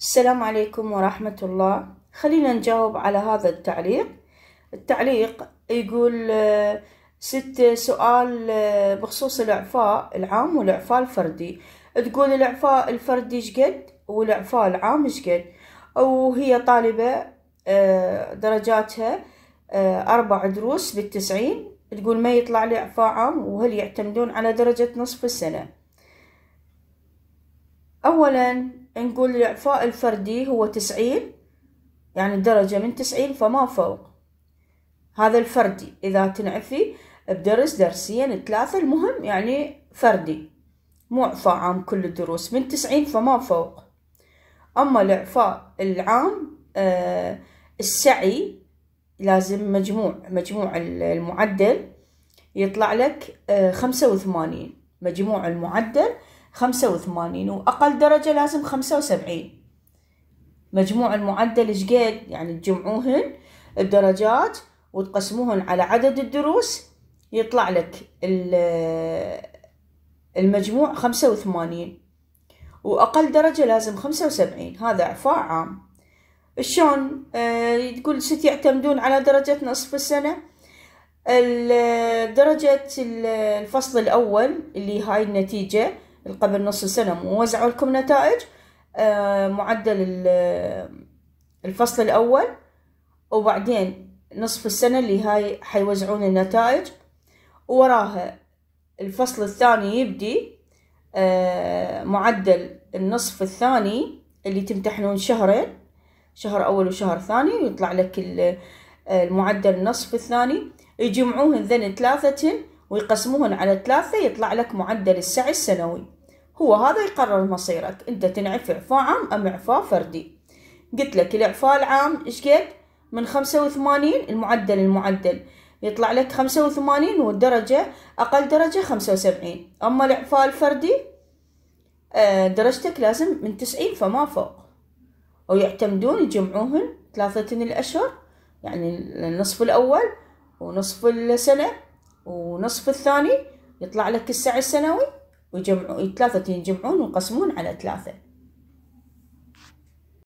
السلام عليكم ورحمة الله خلينا نجاوب على هذا التعليق التعليق يقول آه، ست سؤال آه، بخصوص الإعفاء العام والإعفاء الفردي تقول الإعفاء الفردي شقد والإعفاء العام شقد وهي طالبة آه، درجاتها أربع دروس بالتسعين تقول ما يطلع لي إعفاء عام وهل يعتمدون على درجة نصف السنة أولا نقول الإعفاء الفردي هو تسعين يعني درجة من تسعين فما فوق هذا الفردي إذا تنعفي بدرس درسين ثلاثة المهم يعني فردي مو إعفاء عام كل الدروس من تسعين فما فوق أما الإعفاء العام آه السعي لازم مجموع مجموع المعدل يطلع لك آه، خمسة وثمانين مجموع المعدل خمسة وثمانين وأقل درجة لازم خمسة وسبعين مجموع المعدل شقد يعني تجمعوهن الدرجات وتقسموهن على عدد الدروس يطلع لك المجموع خمسة وثمانين وأقل درجة لازم خمسة وسبعين هذا إعفاء عام شلون آه تقول ست يعتمدون على درجة نصف السنة درجة الفصل الأول اللي هاي النتيجة قبل نص سنة ووزعوا لكم نتائج آه، معدل الفصل الأول وبعدين نصف السنة اللي هاي حيوزعون النتائج وراها الفصل الثاني يبدي آه، معدل النصف الثاني اللي تمتحنون شهرين شهر أول وشهر ثاني ويطلع لك آه، المعدل النصف الثاني يجمعوهن ذن ثلاثة ويقسموهن على ثلاثة يطلع لك معدل السعي السنوي هو هذا يقرر مصيرك انت تنعف اعفاء عام ام اعفاء فردي قلت لك الاعفاء العام ايش قد من خمسة وثمانين المعدل المعدل يطلع لك خمسة وثمانين والدرجة اقل درجة خمسة وسبعين اما الاعفاء الفردي آه، درجتك لازم من تسعين فما فوق ويعتمدون يجمعوهن ثلاثة الأشهر يعني النصف الأول ونصف السنة ونصف الثاني يطلع لك السعر السنوي ويجمعوا ثلاثة ينجمعون ويقسمون على ثلاثة